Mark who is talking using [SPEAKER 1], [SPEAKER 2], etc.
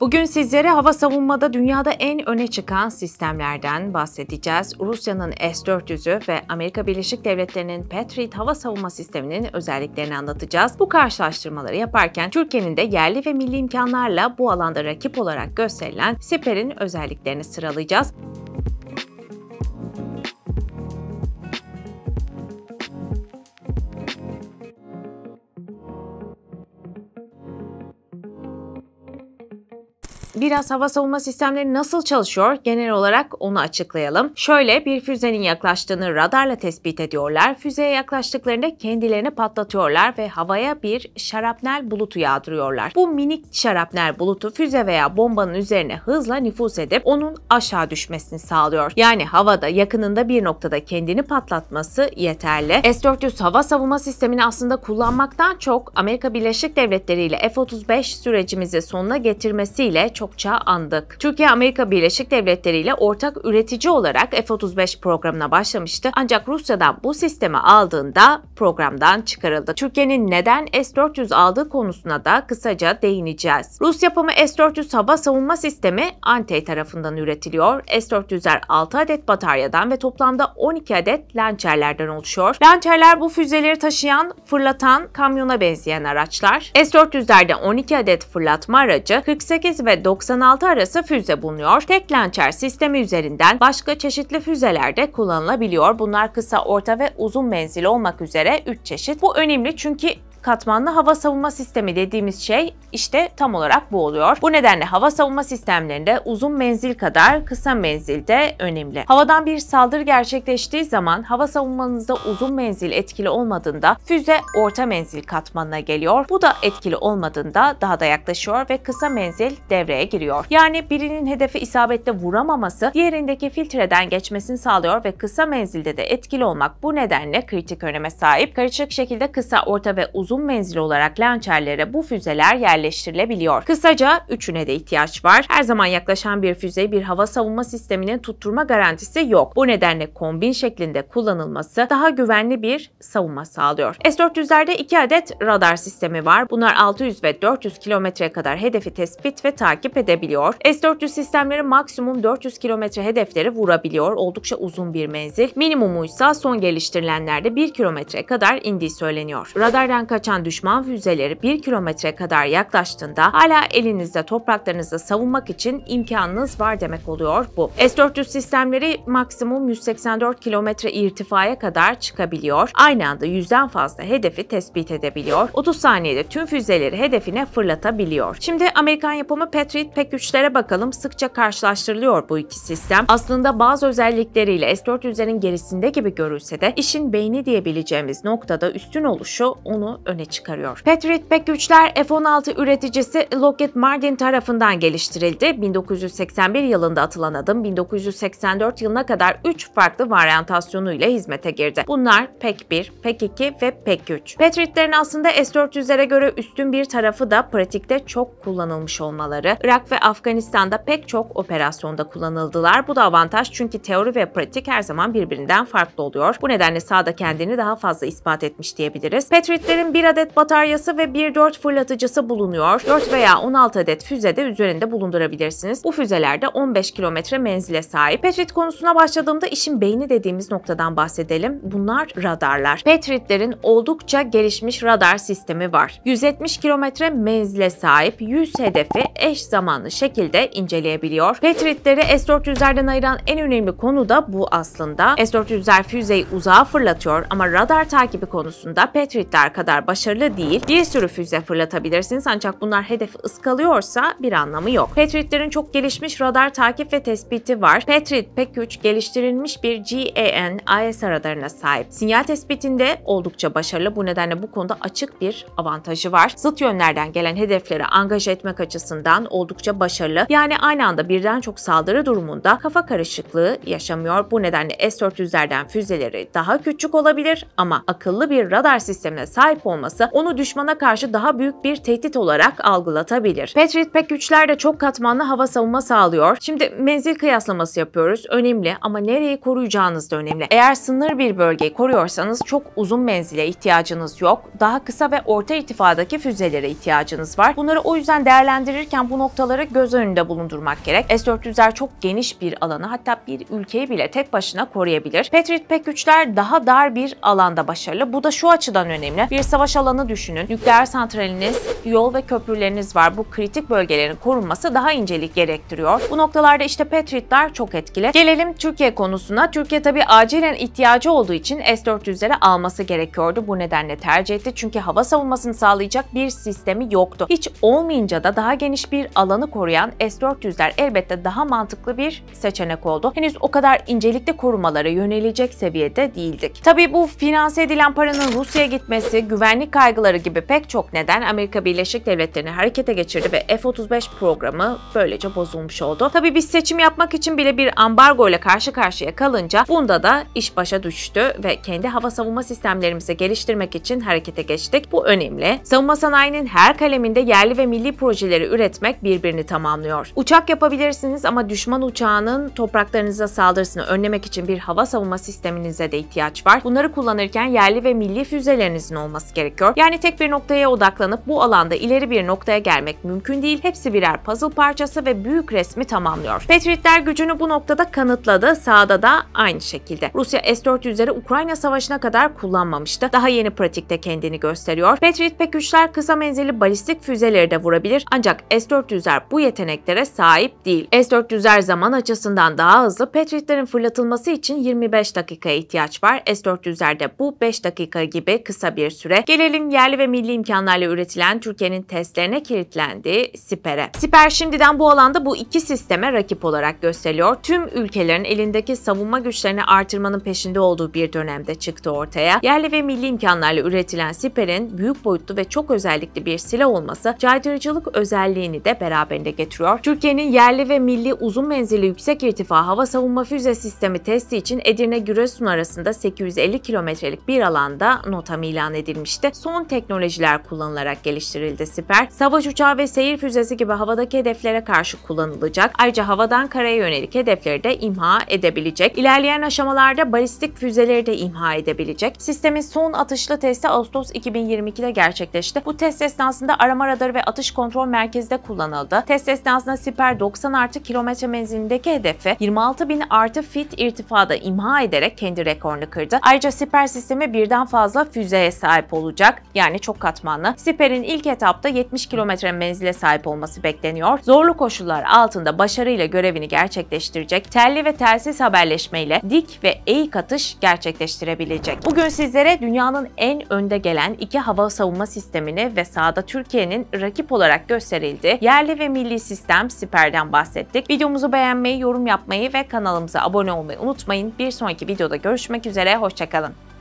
[SPEAKER 1] Bugün sizlere hava savunmada dünyada en öne çıkan sistemlerden bahsedeceğiz. Rusya'nın S-400'ü ve Amerika Birleşik Devletleri'nin Patriot hava savunma sisteminin özelliklerini anlatacağız. Bu karşılaştırmaları yaparken Türkiye'nin de yerli ve milli imkanlarla bu alanda rakip olarak gösterilen Siper'in özelliklerini sıralayacağız. biraz hava savunma sistemleri nasıl çalışıyor genel olarak onu açıklayalım. Şöyle bir füzenin yaklaştığını radarla tespit ediyorlar. Füzeye yaklaştıklarında kendilerini patlatıyorlar ve havaya bir şarapnel bulutu yağdırıyorlar. Bu minik şarapnel bulutu füze veya bombanın üzerine hızla nüfus edip onun aşağı düşmesini sağlıyor. Yani havada yakınında bir noktada kendini patlatması yeterli. S-400 hava savunma sistemini aslında kullanmaktan çok Amerika Birleşik Devletleri ile F-35 sürecimizi sonuna getirmesiyle çok çokça andık. Türkiye Amerika Birleşik Devletleri ile ortak üretici olarak F-35 programına başlamıştı ancak Rusya'dan bu sistemi aldığında programdan çıkarıldı. Türkiye'nin neden S-400 aldığı konusuna da kısaca değineceğiz. Rus yapımı S-400 hava savunma sistemi Antey tarafından üretiliyor. S-400'ler 6 adet bataryadan ve toplamda 12 adet lançerlerden oluşuyor. Lançerler bu füzeleri taşıyan, fırlatan, kamyona benzeyen araçlar. S-400'lerde 12 adet fırlatma aracı, 48 ve 90 96 arası füze bulunuyor. Tek lançer sistemi üzerinden başka çeşitli füzeler de kullanılabiliyor. Bunlar kısa, orta ve uzun menzil olmak üzere 3 çeşit. Bu önemli çünkü katmanlı hava savunma sistemi dediğimiz şey işte tam olarak bu oluyor. Bu nedenle hava savunma sistemlerinde uzun menzil kadar kısa menzil de önemli. Havadan bir saldırı gerçekleştiği zaman hava savunmanızda uzun menzil etkili olmadığında füze orta menzil katmanına geliyor. Bu da etkili olmadığında daha da yaklaşıyor ve kısa menzil devreye giriyor. Yani birinin hedefi isabetle vuramaması diğerindeki filtreden geçmesini sağlıyor ve kısa menzilde de etkili olmak bu nedenle kritik öneme sahip. Karışık şekilde kısa, orta ve uzun uzun menzil olarak lançerlere bu füzeler yerleştirilebiliyor. Kısaca üçüne de ihtiyaç var. Her zaman yaklaşan bir füze bir hava savunma sisteminin tutturma garantisi yok. Bu nedenle kombin şeklinde kullanılması daha güvenli bir savunma sağlıyor. S-400'lerde iki adet radar sistemi var. Bunlar 600 ve 400 kilometreye kadar hedefi tespit ve takip edebiliyor. S-400 sistemleri maksimum 400 kilometre hedefleri vurabiliyor. Oldukça uzun bir menzil. Minimumu ise son geliştirilenlerde 1 kilometreye kadar indiği söyleniyor. Radardan kaç kaçan düşman füzeleri 1 kilometre kadar yaklaştığında hala elinizde topraklarınızı savunmak için imkanınız var demek oluyor bu. S-400 sistemleri maksimum 184 kilometre irtifaya kadar çıkabiliyor. Aynı anda yüzden fazla hedefi tespit edebiliyor. 30 saniyede tüm füzeleri hedefine fırlatabiliyor. Şimdi Amerikan yapımı Patriot P-3'lere bakalım. Sıkça karşılaştırılıyor bu iki sistem. Aslında bazı özellikleriyle S-400'lerin gerisinde gibi görülse de işin beyni diyebileceğimiz noktada üstün oluşu onu öne çıkarıyor. Patriot Pack 3'ler F-16 üreticisi Lockheed Martin tarafından geliştirildi. 1981 yılında atılan adım 1984 yılına kadar 3 farklı varyantasyonu ile hizmete girdi. Bunlar Pek 1, Pek 2 ve Pek 3. Patriot'lerin aslında S-400'lere göre üstün bir tarafı da pratikte çok kullanılmış olmaları. Irak ve Afganistan'da pek çok operasyonda kullanıldılar. Bu da avantaj çünkü teori ve pratik her zaman birbirinden farklı oluyor. Bu nedenle sahada kendini daha fazla ispat etmiş diyebiliriz. Patriot'lerin Uçağın 1 adet bataryası ve 1.4 fırlatıcısı bulunuyor. 4 veya 16 adet füze de üzerinde bulundurabilirsiniz. Bu füzelerde 15 kilometre menzile sahip. Patriot konusuna başladığımda işin beyni dediğimiz noktadan bahsedelim. Bunlar radarlar. Patriot'lerin oldukça gelişmiş radar sistemi var. 170 kilometre menzile sahip 100 hedefi eş zamanlı şekilde inceleyebiliyor. Patriot'leri S-400'lerden ayıran en önemli konu da bu aslında. S-400'ler füzeyi uzağa fırlatıyor ama radar takibi konusunda Patriot'ler kadar başarılı değil bir sürü füze fırlatabilirsiniz ancak bunlar hedefi ıskalıyorsa bir anlamı yok. Patriot'lerin çok gelişmiş radar takip ve tespiti var. Patriot P3 geliştirilmiş bir GAN ISR radarına sahip. Sinyal tespitinde oldukça başarılı bu nedenle bu konuda açık bir avantajı var. Zıt yönlerden gelen hedefleri angaje etmek açısından oldukça başarılı. Yani aynı anda birden çok saldırı durumunda kafa karışıklığı yaşamıyor. Bu nedenle S-400'lerden füzeleri daha küçük olabilir ama akıllı bir radar sistemine sahip olmak olması onu düşmana karşı daha büyük bir tehdit olarak algılatabilir. Patriot Pack güçler de çok katmanlı hava savunma sağlıyor. Şimdi menzil kıyaslaması yapıyoruz. Önemli ama nereyi koruyacağınız da önemli. Eğer sınır bir bölgeyi koruyorsanız çok uzun menzile ihtiyacınız yok. Daha kısa ve orta irtifadaki füzelere ihtiyacınız var. Bunları o yüzden değerlendirirken bu noktaları göz önünde bulundurmak gerek. S-400'ler çok geniş bir alanı hatta bir ülkeyi bile tek başına koruyabilir. Patriot Pack güçler daha dar bir alanda başarılı. Bu da şu açıdan önemli. Bir savaş savaş alanı düşünün. Nükleer santraliniz, yol ve köprüleriniz var. Bu kritik bölgelerin korunması daha incelik gerektiriyor. Bu noktalarda işte Patriot'lar çok etkili. Gelelim Türkiye konusuna. Türkiye tabii acilen ihtiyacı olduğu için S-400'leri alması gerekiyordu. Bu nedenle tercih etti. Çünkü hava savunmasını sağlayacak bir sistemi yoktu. Hiç olmayınca da daha geniş bir alanı koruyan S-400'ler elbette daha mantıklı bir seçenek oldu. Henüz o kadar incelikli korumalara yönelecek seviyede değildik. Tabii bu finanse edilen paranın Rusya'ya gitmesi, güven güvenlik kaygıları gibi pek çok neden Amerika Birleşik Devletleri'ni harekete geçirdi ve F-35 programı böylece bozulmuş oldu. Tabi biz seçim yapmak için bile bir ambargo ile karşı karşıya kalınca bunda da iş başa düştü ve kendi hava savunma sistemlerimizi geliştirmek için harekete geçtik. Bu önemli. Savunma sanayinin her kaleminde yerli ve milli projeleri üretmek birbirini tamamlıyor. Uçak yapabilirsiniz ama düşman uçağının topraklarınıza saldırısını önlemek için bir hava savunma sisteminize de ihtiyaç var. Bunları kullanırken yerli ve milli füzelerinizin olması gerekiyor gerekiyor. Yani tek bir noktaya odaklanıp bu alanda ileri bir noktaya gelmek mümkün değil. Hepsi birer puzzle parçası ve büyük resmi tamamlıyor. Patriotlar gücünü bu noktada kanıtladı. Sağda da aynı şekilde. Rusya S-400'leri Ukrayna Savaşı'na kadar kullanmamıştı. Daha yeni pratikte kendini gösteriyor. Patriot pek güçler kısa menzilli balistik füzeleri de vurabilir ancak S-400'ler bu yeteneklere sahip değil. S-400'ler zaman açısından daha hızlı Patriotların fırlatılması için 25 dakikaya ihtiyaç var. S-400'lerde bu 5 dakika gibi kısa bir süre. Gelelim yerli ve milli imkanlarla üretilen Türkiye'nin testlerine kilitlendi Siper'e. Siper şimdiden bu alanda bu iki sisteme rakip olarak gösteriyor. Tüm ülkelerin elindeki savunma güçlerini artırmanın peşinde olduğu bir dönemde çıktı ortaya. Yerli ve milli imkanlarla üretilen Siper'in büyük boyutlu ve çok özellikli bir silah olması caydırıcılık özelliğini de beraberinde getiriyor. Türkiye'nin yerli ve milli uzun menzilli yüksek irtifa hava savunma füze sistemi testi için Edirne-Giresun arasında 850 kilometrelik bir alanda NOTAM ilan edilmişti süreçte son teknolojiler kullanılarak geliştirildi siper. Savaş uçağı ve seyir füzesi gibi havadaki hedeflere karşı kullanılacak. Ayrıca havadan karaya yönelik hedefleri de imha edebilecek. İlerleyen aşamalarda balistik füzeleri de imha edebilecek. Sistemin son atışlı testi Ağustos 2022'de gerçekleşti. Bu test esnasında arama radarı ve atış kontrol merkezi de kullanıldı. Test esnasında siper 90 artı kilometre menzilindeki hedefi 26 bin artı fit irtifada imha ederek kendi rekorunu kırdı. Ayrıca siper sistemi birden fazla füzeye sahip olacak olacak yani çok katmanlı. Siper'in ilk etapta 70 kilometre menzile sahip olması bekleniyor. Zorlu koşullar altında başarıyla görevini gerçekleştirecek. Telli ve telsiz haberleşmeyle dik ve eğik atış gerçekleştirebilecek. Bugün sizlere dünyanın en önde gelen iki hava savunma sistemini ve sahada Türkiye'nin rakip olarak gösterildi. Yerli ve milli sistem Siper'den bahsettik. Videomuzu beğenmeyi, yorum yapmayı ve kanalımıza abone olmayı unutmayın. Bir sonraki videoda görüşmek üzere, hoşçakalın.